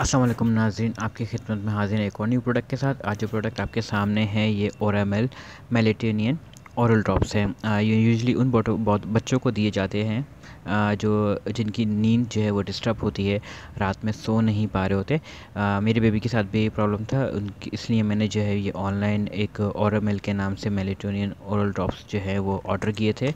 असलम नाजीन आपकी खिदमत में हाजिर है एक और न्यू प्रोडक्ट के साथ आज जो प्रोडक्ट आपके सामने है ये ओरामेल मेलेटेनियन औरल ड्रॉप्स हैं ये यूजली उन बच्चों को दिए जाते हैं जो जिनकी नींद जो है वो डिस्टर्ब होती है रात में सो नहीं पा रहे होते मेरे बेबी के साथ भी ये प्रॉब्लम था उनकी इसलिए मैंने जो है ये ऑनलाइन एक औरमेल के नाम से मेलेटोनियन औरल ड्रॉप्स जो है वो ऑर्डर किए थे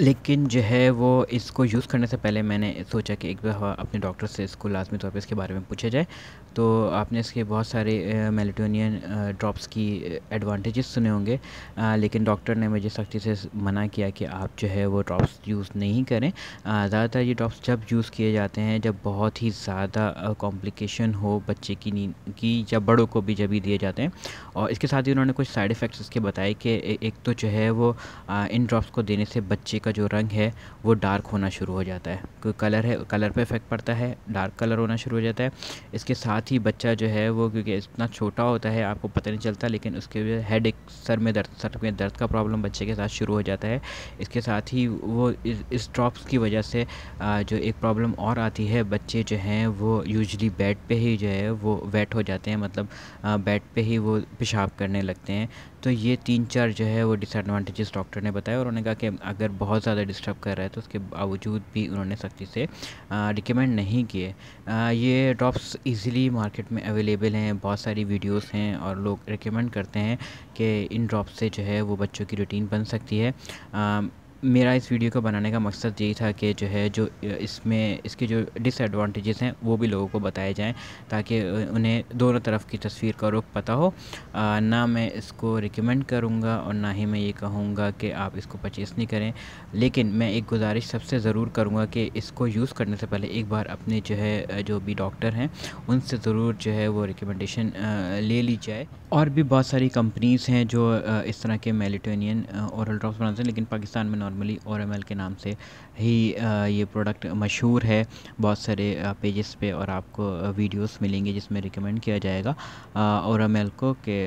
लेकिन जो है वो इसको यूज़ करने से पहले मैंने सोचा कि एक बार हाँ, अपने डॉक्टर से इसको लाजमी तौर पर इसके बारे में पूछा जाए तो आपने इसके बहुत सारे मेलेटोनियन ड्रॉप्स की एडवांटेजेस सुने होंगे लेकिन डॉक्टर ने मुझे सख्ती से मना किया कि आप जो है वो ड्रॉप्स यूज़ नहीं करें ज़्यादातर ये ड्रॉप्स जब यूज़ किए जाते हैं जब बहुत ही ज़्यादा कॉम्प्लिकेशन हो बच्चे की नींद की या बड़ों को भी जब ही दिए जाते हैं और इसके साथ ही उन्होंने कुछ साइड इफ़ेक्ट्स इसके बताए कि एक तो जो है वो इन ड्रॉप्स को देने से बच्चे का जो रंग है वो डार्क होना शुरू हो जाता है क्योंकि कलर है कलर पे इफेक्ट पड़ता है डार्क कलर होना शुरू हो जाता है इसके साथ ही बच्चा जो है वो क्योंकि इतना छोटा होता है आपको पता नहीं चलता लेकिन उसके हेड एक सर में दर्द सर में दर्द का प्रॉब्लम बच्चे के साथ शुरू हो जाता है इसके साथ ही वो इस, ड्रॉप्स की वजह से जो एक प्रॉब्लम और आती है बच्चे जो हैं वो यूजली बेड पर ही जो है वो वेट हो जाते हैं मतलब बेड पर ही वो पेशाब करने लगते हैं तो ये तीन चार जो है वो डिसएडवांटेजेस डॉक्टर ने बताया और उन्होंने कहा कि अगर बहुत बहुत ज़्यादा डिस्टर्ब कर रहा है तो उसके बावजूद भी उन्होंने सख्ती से रिकमेंड नहीं किए ये ड्रॉप्स ईजिली मार्केट में अवेलेबल हैं बहुत सारी वीडियोस हैं और लोग रिकमेंड करते हैं कि इन ड्रॉप्स से जो है वो बच्चों की रूटीन बन सकती है मेरा इस वीडियो को बनाने का मकसद यही था कि जो है जो इसमें इसके जो डिसएडवांटेजेस हैं वो भी लोगों को बताए जाएं ताकि उन्हें दोनों तरफ की तस्वीर का रुख पता हो आ, ना मैं इसको रिकमेंड करूँगा और ना ही मैं ये कहूँगा कि आप इसको परचेस नहीं करें लेकिन मैं एक गुजारिश सबसे ज़रूर करूँगा कि इसको यूज़ करने से पहले एक बार अपने जो है जो भी डॉक्टर हैं उनसे ज़रूर जो है वो रिकमेंडेशन ले ली जाए और भी बहुत सारी कंपनीज़ हैं जो इस तरह के मेलेटोनियन औरल ड्रॉप्स बनाते हैं लेकिन पाकिस्तान में नॉर्मल नॉर्मली ओ के नाम से ही ये प्रोडक्ट मशहूर है बहुत सारे पेजेस पे और आपको वीडियोस मिलेंगे जिसमें रिकमेंड किया जाएगा और को के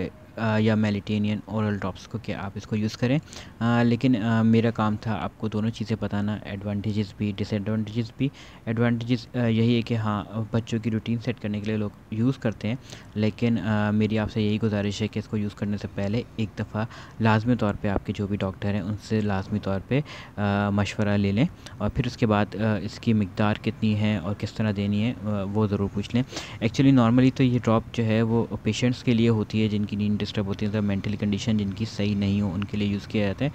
या मेडिटेनियन औरल ड्रॉप्स को क्या आप इसको यूज़ करें आ, लेकिन आ, मेरा काम था आपको दोनों चीज़ें बताना एडवांटेजेस भी डिसएडवांटेजेस भी एडवांटेजेस यही है कि हाँ बच्चों की रूटीन सेट करने के लिए लोग यूज़ करते हैं लेकिन आ, मेरी आपसे यही गुजारिश है कि इसको यूज़ करने से पहले एक दफ़ा लाजमी तौर पर आपके जो भी डॉक्टर हैं उनसे लाजमी तौर पर मशवरा ले लें और फिर उसके बाद इसकी मकदार कितनी है और किस तरह देनी है वो ज़रूर पूछ लें एक्चुअली नॉर्मली तो ये ड्रॉप जो है वो पेशेंट्स के लिए होती है जिनकी नींद डिस्टर्ब होती है मतलब तो मेंटल कंडीशन जिनकी सही नहीं हो उनके लिए यूज़ किया जाता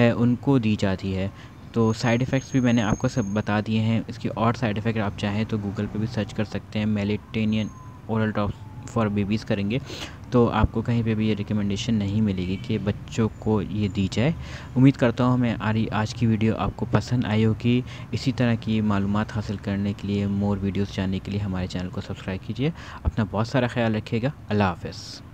है उनको दी जाती है तो साइड इफ़ेक्ट्स भी मैंने आपको सब बता दिए हैं इसके और साइड इफ़ेक्ट आप चाहें तो गूगल पर भी सर्च कर सकते हैं melatonin oral drops for babies करेंगे तो आपको कहीं पे भी ये रिकमेंडेशन नहीं मिलेगी कि बच्चों को ये दी जाए उम्मीद करता हूँ मैं रही आज की वीडियो आपको पसंद आई होगी इसी तरह की मालूम हासिल करने के लिए मोर वीडियोज़ जानने के लिए हमारे चैनल को सब्सक्राइब कीजिए अपना बहुत सारा ख्याल रखिएगा अल्लाह हाफ़